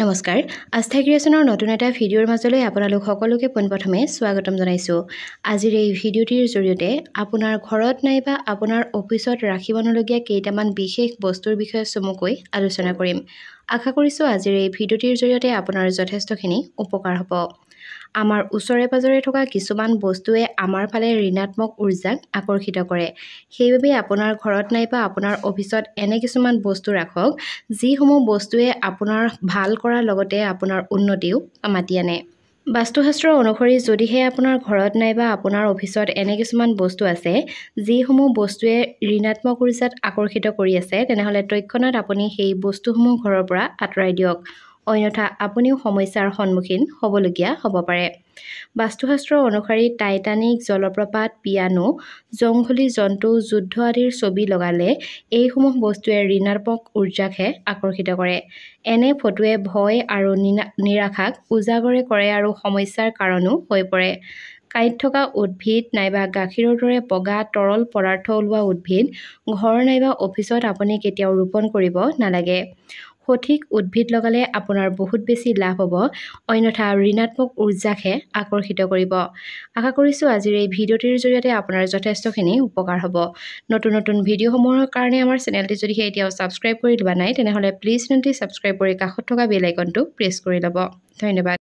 নমস্কাৰ আস্থা ক্ৰিয়েশ্যনৰ নতুন এটা ভিডিঅ'ৰ মাজলৈ আপোনালোক সকলোকে পোনপ্ৰথমে স্বাগতম জনাইছোঁ আজিৰ এই ভিডিঅ'টিৰ জৰিয়তে আপোনাৰ ঘৰত নাইবা আপোনাৰ অফিচত ৰাখিব নলগীয়া কেইটামান বিশেষ বস্তুৰ বিষয়ে চমুকৈ আলোচনা কৰিম আশা কৰিছোঁ আজিৰ এই ভিডিঅ'টিৰ জৰিয়তে আপোনাৰ যথেষ্টখিনি উপকাৰ হ'ব আমাৰ ওচৰে পাঁজৰে থকা কিছুমান বস্তুৱে আমাৰ ফালে ঋণাত্মক ঊৰ্জাক আকৰ্ষিত কৰে সেইবাবে আপোনাৰ ঘৰত নাইবা আপোনাৰ অফিচত এনে কিছুমান বস্তু ৰাখক যিসমূহ বস্তুৱে আপোনাৰ ভাল কৰাৰ লগতে আপোনাৰ উন্নতিও মাতি আনে বাস্তুশাস্ত্ৰ অনুসৰি যদিহে আপোনাৰ ঘৰত নাইবা আপোনাৰ অফিচত এনে কিছুমান বস্তু আছে যিসমূহ বস্তুৱে ঋণাত্মক ঊৰ্জাত আকৰ্ষিত কৰি আছে তেনেহ'লে তৎক্ষণাত আপুনি সেই বস্তুসমূহ ঘৰৰ পৰা আঁতৰাই দিয়ক অন্যথা আপুনিও সমস্যাৰ সন্মুখীন হ'বলগীয়া হ'ব পাৰে বাস্তুশাস্ত্ৰ অনুসৰি টাইটানিক জলপ্ৰপাত পিয়ানো জংঘলী জন্তু যুদ্ধ আদিৰ ছবি লগালে এইসমূহ বস্তুৱে ঋণাত্মক ঊৰ্জাকহে আকৰ্ষিত কৰে এনে ফটোৱে ভয় আৰু নিৰাশাক উজাগৰে কৰে আৰু সমস্যাৰ কাৰণো হৈ পৰে কাঁইত থকা উদ্ভিদ নাইবা গাখীৰৰ দৰে বগা তৰল পদাৰ্থ ওলোৱা উদ্ভিদ ঘৰ নাইবা অফিচত আপুনি কেতিয়াও ৰোপণ কৰিব নালাগে সঠিক উদ্ভিদ লগালে আপোনাৰ বহুত বেছি লাভ হ'ব অন্যথা ঋণাত্মক উৰ্জাকহে আকৰ্ষিত কৰিব আশা কৰিছোঁ আজিৰ এই ভিডিঅ'টিৰ জৰিয়তে আপোনাৰ যথেষ্টখিনি উপকাৰ হ'ব নতুন নতুন ভিডিঅ'সমূহৰ কাৰণে আমাৰ চেনেলটি যদিহে এতিয়াও ছাবস্ক্ৰাইব কৰি লোৱা নাই তেনেহ'লে প্লিজ চেনেলটি ছাবস্ক্ৰাইব কৰি কাষত থকা বেল আইকনটো প্ৰেছ কৰি ল'ব ধন্যবাদ